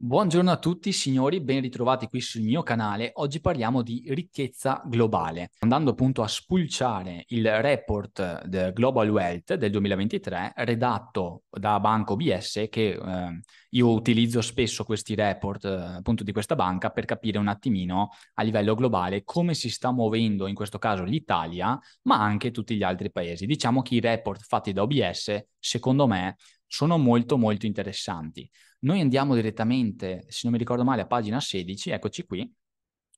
Buongiorno a tutti signori, ben ritrovati qui sul mio canale. Oggi parliamo di ricchezza globale, andando appunto a spulciare il report del Global Wealth del 2023 redatto da Banco BS che eh, io utilizzo spesso questi report eh, appunto di questa banca per capire un attimino a livello globale come si sta muovendo in questo caso l'Italia, ma anche tutti gli altri paesi. Diciamo che i report fatti da OBS, secondo me, sono molto molto interessanti. Noi andiamo direttamente, se non mi ricordo male, a pagina 16, eccoci qui,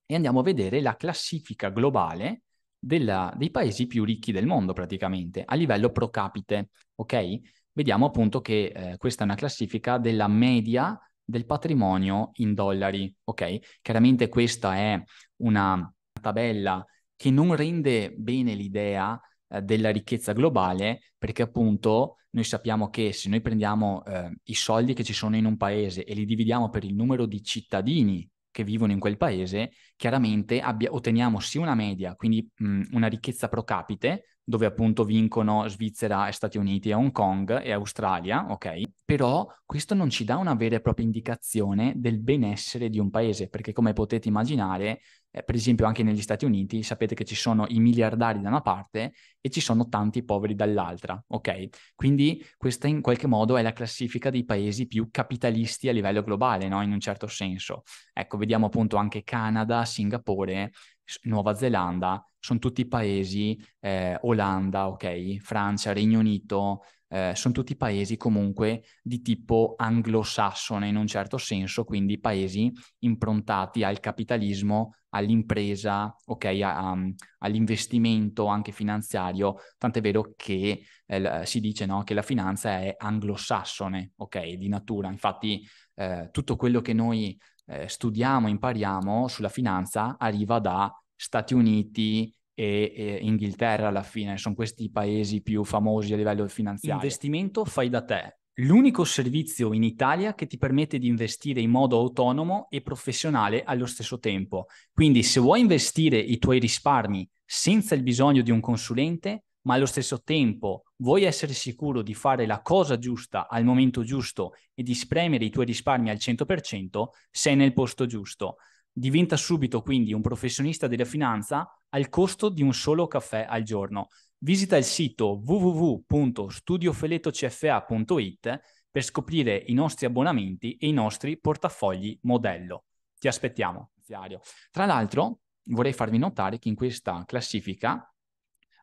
e andiamo a vedere la classifica globale della, dei paesi più ricchi del mondo praticamente, a livello pro capite, ok? Vediamo appunto che eh, questa è una classifica della media del patrimonio in dollari, ok? Chiaramente questa è una tabella che non rende bene l'idea eh, della ricchezza globale, perché appunto noi sappiamo che se noi prendiamo eh, i soldi che ci sono in un paese e li dividiamo per il numero di cittadini che vivono in quel paese, chiaramente abbia, otteniamo sì una media, quindi mh, una ricchezza pro capite, dove appunto vincono Svizzera e Stati Uniti e Hong Kong e Australia, ok? Però questo non ci dà una vera e propria indicazione del benessere di un paese, perché come potete immaginare eh, per esempio anche negli Stati Uniti, sapete che ci sono i miliardari da una parte e ci sono tanti poveri dall'altra, ok? Quindi questa in qualche modo è la classifica dei paesi più capitalisti a livello globale, no? In un certo senso. Ecco, vediamo appunto anche Canada, Singapore, Nuova Zelanda, sono tutti paesi, eh, Olanda, ok, Francia, Regno Unito, eh, sono tutti paesi comunque di tipo anglosassone in un certo senso, quindi paesi improntati al capitalismo, all'impresa, ok, a, a, mm, all'investimento anche finanziario, tant'è vero che eh, si dice no, che la finanza è anglosassone, ok, di natura, infatti eh, tutto quello che noi eh, studiamo, impariamo sulla finanza arriva da Stati Uniti, e, e, Inghilterra alla fine, sono questi i paesi più famosi a livello finanziario. Investimento fai da te. L'unico servizio in Italia che ti permette di investire in modo autonomo e professionale allo stesso tempo. Quindi se vuoi investire i tuoi risparmi senza il bisogno di un consulente, ma allo stesso tempo vuoi essere sicuro di fare la cosa giusta al momento giusto e di spremere i tuoi risparmi al 100%, sei nel posto giusto. Diventa subito quindi un professionista della finanza al costo di un solo caffè al giorno. Visita il sito www.studiofeletocfa.it per scoprire i nostri abbonamenti e i nostri portafogli modello. Ti aspettiamo, Fiario. Tra l'altro, vorrei farvi notare che in questa classifica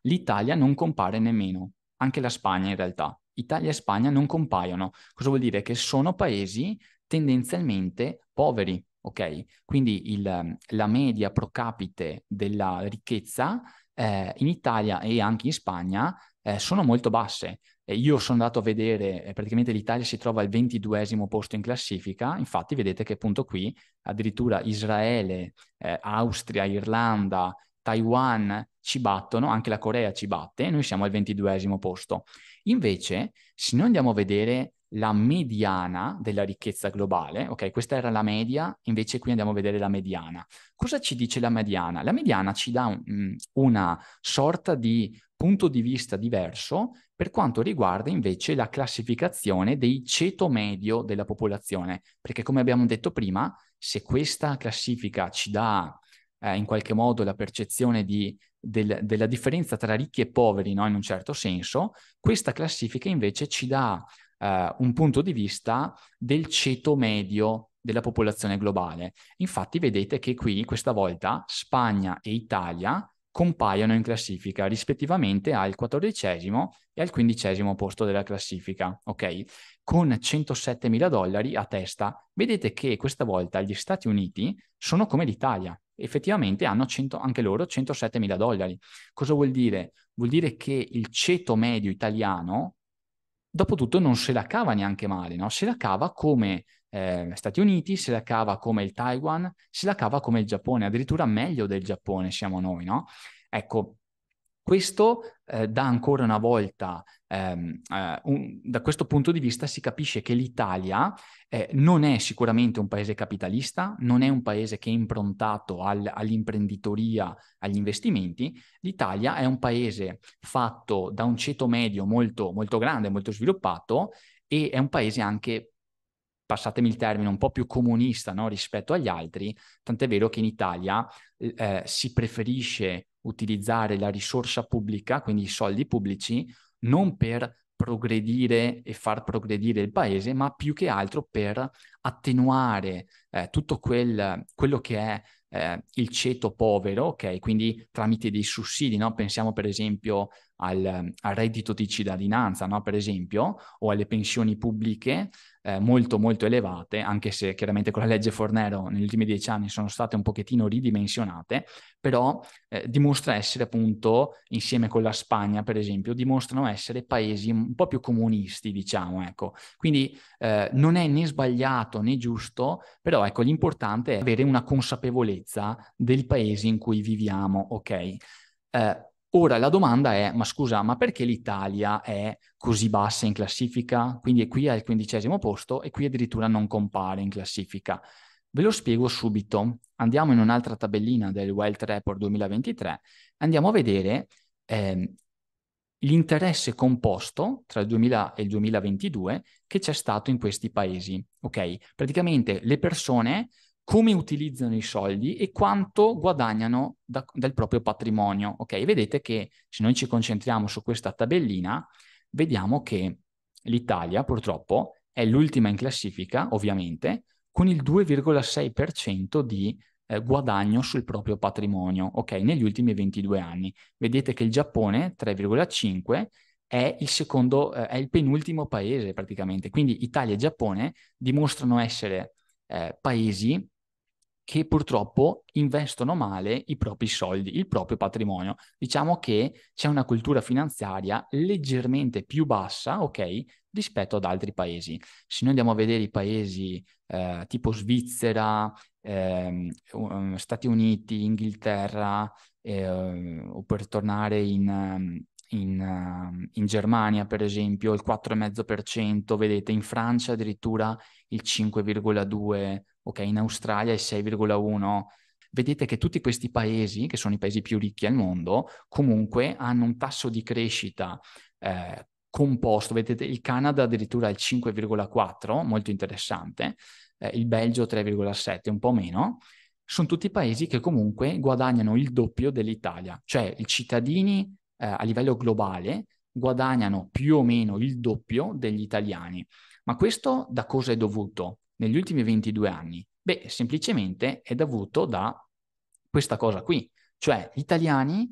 l'Italia non compare nemmeno anche la Spagna in realtà. Italia e Spagna non compaiono. Cosa vuol dire? Che sono paesi tendenzialmente poveri, ok? Quindi il, la media pro capite della ricchezza eh, in Italia e anche in Spagna eh, sono molto basse. Eh, io sono andato a vedere, eh, praticamente l'Italia si trova al 22 posto in classifica, infatti vedete che appunto qui addirittura Israele, eh, Austria, Irlanda, Taiwan ci battono, anche la Corea ci batte, noi siamo al ventiduesimo posto. Invece, se noi andiamo a vedere la mediana della ricchezza globale, ok, questa era la media, invece qui andiamo a vedere la mediana. Cosa ci dice la mediana? La mediana ci dà un, mm, una sorta di punto di vista diverso per quanto riguarda invece la classificazione dei ceto medio della popolazione, perché come abbiamo detto prima, se questa classifica ci dà eh, in qualche modo la percezione di, del, della differenza tra ricchi e poveri, no? in un certo senso, questa classifica invece ci dà eh, un punto di vista del ceto medio della popolazione globale. Infatti vedete che qui questa volta Spagna e Italia compaiono in classifica rispettivamente al quattordicesimo e al quindicesimo posto della classifica, ok? Con 107 mila dollari a testa, vedete che questa volta gli Stati Uniti sono come l'Italia, effettivamente hanno 100, anche loro 107 mila dollari. Cosa vuol dire? Vuol dire che il ceto medio italiano dopotutto non se la cava neanche male, no? se la cava come eh, Stati Uniti, se la cava come il Taiwan, se la cava come il Giappone, addirittura meglio del Giappone siamo noi, no? Ecco, questo eh, dà ancora una volta, ehm, eh, un, da questo punto di vista si capisce che l'Italia eh, non è sicuramente un paese capitalista, non è un paese che è improntato al, all'imprenditoria, agli investimenti, l'Italia è un paese fatto da un ceto medio molto, molto grande, molto sviluppato e è un paese anche passatemi il termine, un po' più comunista no? rispetto agli altri, tant'è vero che in Italia eh, eh, si preferisce utilizzare la risorsa pubblica, quindi i soldi pubblici, non per progredire e far progredire il paese, ma più che altro per attenuare eh, tutto quel, quello che è eh, il ceto povero, ok? Quindi tramite dei sussidi, no? Pensiamo per esempio al, al reddito di cittadinanza, no? per esempio, o alle pensioni pubbliche eh, molto molto elevate, anche se chiaramente con la legge Fornero negli ultimi dieci anni sono state un pochettino ridimensionate, però eh, dimostra essere appunto, insieme con la Spagna per esempio, dimostrano essere paesi un po' più comunisti, diciamo, ecco. Quindi eh, non è né sbagliato né giusto, però ecco, l'importante è avere una consapevolezza del paese in cui viviamo, ok? Eh, Ora la domanda è, ma scusa, ma perché l'Italia è così bassa in classifica? Quindi è qui al quindicesimo posto e qui addirittura non compare in classifica. Ve lo spiego subito. Andiamo in un'altra tabellina del Wealth Report 2023, andiamo a vedere eh, l'interesse composto tra il 2000 e il 2022 che c'è stato in questi paesi. Ok, praticamente le persone come utilizzano i soldi e quanto guadagnano da, dal proprio patrimonio. Ok, vedete che se noi ci concentriamo su questa tabellina, vediamo che l'Italia purtroppo è l'ultima in classifica, ovviamente, con il 2,6% di eh, guadagno sul proprio patrimonio, ok, negli ultimi 22 anni. Vedete che il Giappone 3,5 è il secondo, eh, è il penultimo paese praticamente. Quindi Italia e Giappone dimostrano essere eh, paesi che purtroppo investono male i propri soldi, il proprio patrimonio. Diciamo che c'è una cultura finanziaria leggermente più bassa, ok, rispetto ad altri paesi. Se noi andiamo a vedere i paesi eh, tipo Svizzera, eh, Stati Uniti, Inghilterra, eh, o per tornare in, ehm, in, ehm, in, Germania, per esempio, il 4,5%, vedete in Francia addirittura il 5,2%, ok, in Australia il 6,1%. Vedete che tutti questi paesi, che sono i paesi più ricchi al mondo, comunque hanno un tasso di crescita eh, composto. Vedete il Canada addirittura il 5,4%, molto interessante, eh, il Belgio 3,7%, un po' meno sono tutti paesi che comunque guadagnano il doppio dell'Italia, cioè i cittadini eh, a livello globale guadagnano più o meno il doppio degli italiani. Ma questo da cosa è dovuto negli ultimi 22 anni? Beh, semplicemente è dovuto da questa cosa qui, cioè gli italiani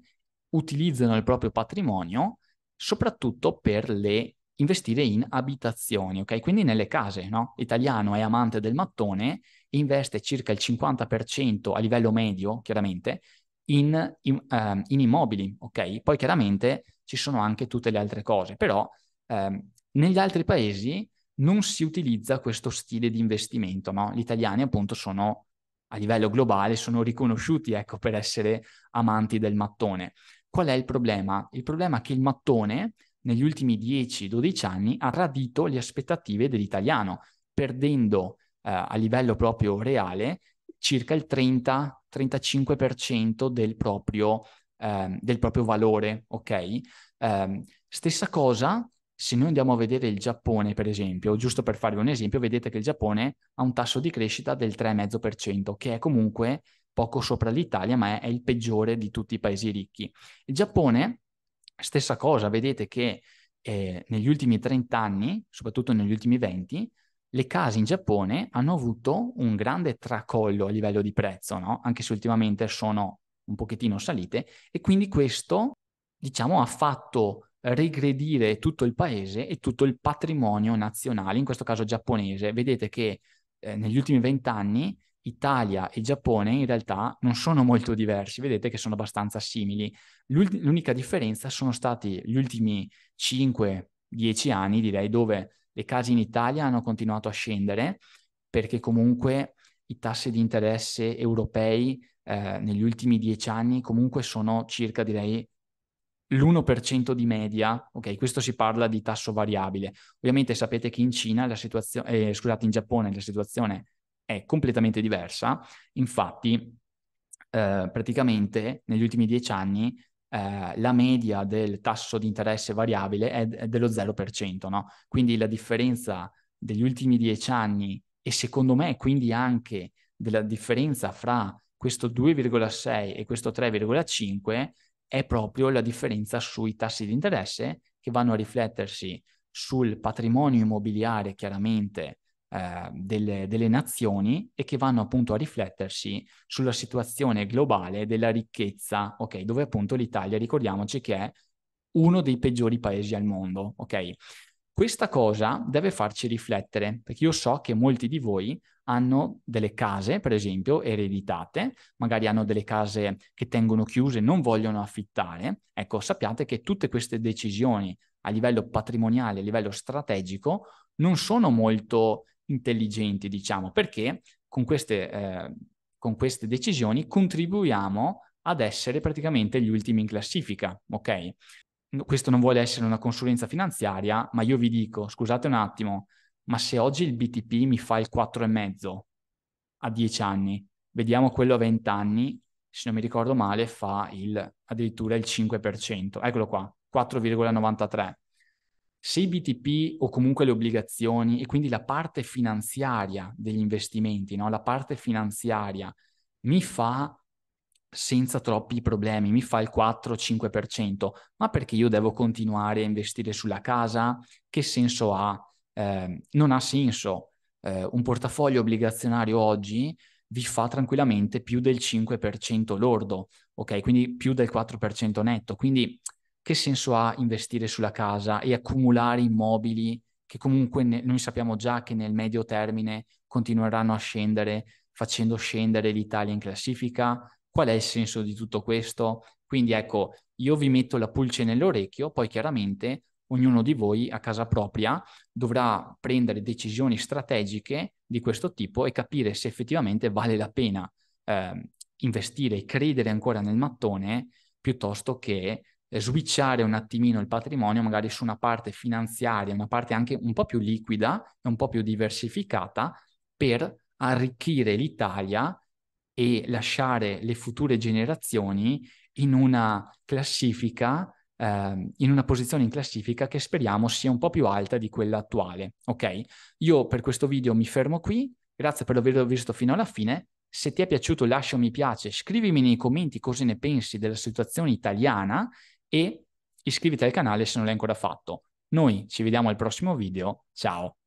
utilizzano il proprio patrimonio soprattutto per le, investire in abitazioni, ok? Quindi nelle case, no? L'italiano è amante del mattone, investe circa il 50% a livello medio, chiaramente, in, in, um, ehm, in immobili, ok? Poi chiaramente ci sono anche tutte le altre cose, però um, negli altri paesi non si utilizza questo stile di investimento, no? Gli italiani appunto sono a livello globale, sono riconosciuti ecco, per essere amanti del mattone. Qual è il problema? Il problema è che il mattone negli ultimi 10-12 anni ha tradito le aspettative dell'italiano, perdendo eh, a livello proprio reale circa il 30-35% del, eh, del, proprio valore, ok? Eh, stessa cosa se noi andiamo a vedere il Giappone, per esempio, giusto per farvi un esempio, vedete che il Giappone ha un tasso di crescita del 3,5%, che è comunque poco sopra l'Italia, ma è, è il peggiore di tutti i paesi ricchi. Il Giappone, stessa cosa, vedete che eh, negli ultimi 30 anni, soprattutto negli ultimi 20, le case in Giappone hanno avuto un grande tracollo a livello di prezzo, no? anche se ultimamente sono un pochettino salite, e quindi questo, diciamo, ha fatto regredire tutto il paese e tutto il patrimonio nazionale, in questo caso giapponese. Vedete che eh, negli ultimi vent'anni Italia e Giappone in realtà non sono molto diversi, vedete che sono abbastanza simili. L'ult- l'unica differenza sono stati gli ultimi 5-10 anni, direi, dove le case in Italia hanno continuato a scendere perché comunque i tassi di interesse europei eh, negli ultimi dieci anni comunque sono circa direi l'1% di media, ok, questo si parla di tasso variabile. Ovviamente sapete che in Cina la situazione, eh, scusate, in Giappone la situazione è completamente diversa. Infatti, eh, praticamente negli ultimi dieci anni eh, la media del tasso di interesse variabile è, è dello 0%, no? Quindi la differenza degli ultimi dieci anni e secondo me quindi anche della differenza fra questo 2,6 e questo 3,5 è proprio la differenza sui tassi di interesse che vanno a riflettersi sul patrimonio immobiliare chiaramente eh, delle, delle, nazioni e che vanno appunto a riflettersi sulla situazione globale della ricchezza, ok? Dove appunto l'Italia, ricordiamoci che è uno dei peggiori paesi al mondo, ok? Questa cosa deve farci riflettere, perché io so che molti di voi hanno delle case, per esempio, ereditate, magari hanno delle case che tengono chiuse, non vogliono affittare. Ecco, sappiate che tutte queste decisioni a livello patrimoniale, a livello strategico, non sono molto intelligenti, diciamo, perché con queste, eh, con queste decisioni contribuiamo ad essere praticamente gli ultimi in classifica, ok? Questo non vuole essere una consulenza finanziaria, ma io vi dico, scusate un attimo, ma se oggi il BTP mi fa il 4,5 a 10 anni, vediamo quello a 20 anni, se non mi ricordo male, fa il, addirittura il 5%. Eccolo qua, 4,93 se i BTP o comunque le obbligazioni e quindi la parte finanziaria degli investimenti, no? la parte finanziaria mi fa senza troppi problemi, mi fa il 4-5%, ma perché io devo continuare a investire sulla casa? Che senso ha? Eh, non ha senso. Eh, un portafoglio obbligazionario oggi vi fa tranquillamente più del 5% lordo, ok? Quindi più del 4% netto. Quindi che senso ha investire sulla casa e accumulare immobili che comunque ne- noi sappiamo già che nel medio termine continueranno a scendere, facendo scendere l'Italia in classifica? Qual è il senso di tutto questo? Quindi ecco, io vi metto la pulce nell'orecchio, poi chiaramente ognuno di voi a casa propria dovrà prendere decisioni strategiche di questo tipo e capire se effettivamente vale la pena eh, investire e credere ancora nel mattone piuttosto che eh, switchare un attimino il patrimonio magari su una parte finanziaria, una parte anche un po' più liquida e un po' più diversificata per arricchire l'Italia e lasciare le future generazioni in una classifica, eh, in una posizione in classifica che speriamo sia un po' più alta di quella attuale. Ok? Io per questo video mi fermo qui, grazie per averlo visto fino alla fine. Se ti è piaciuto lascia un mi piace, scrivimi nei commenti cosa ne pensi della situazione italiana e iscriviti al canale se non l'hai ancora fatto. Noi ci vediamo al prossimo video, ciao!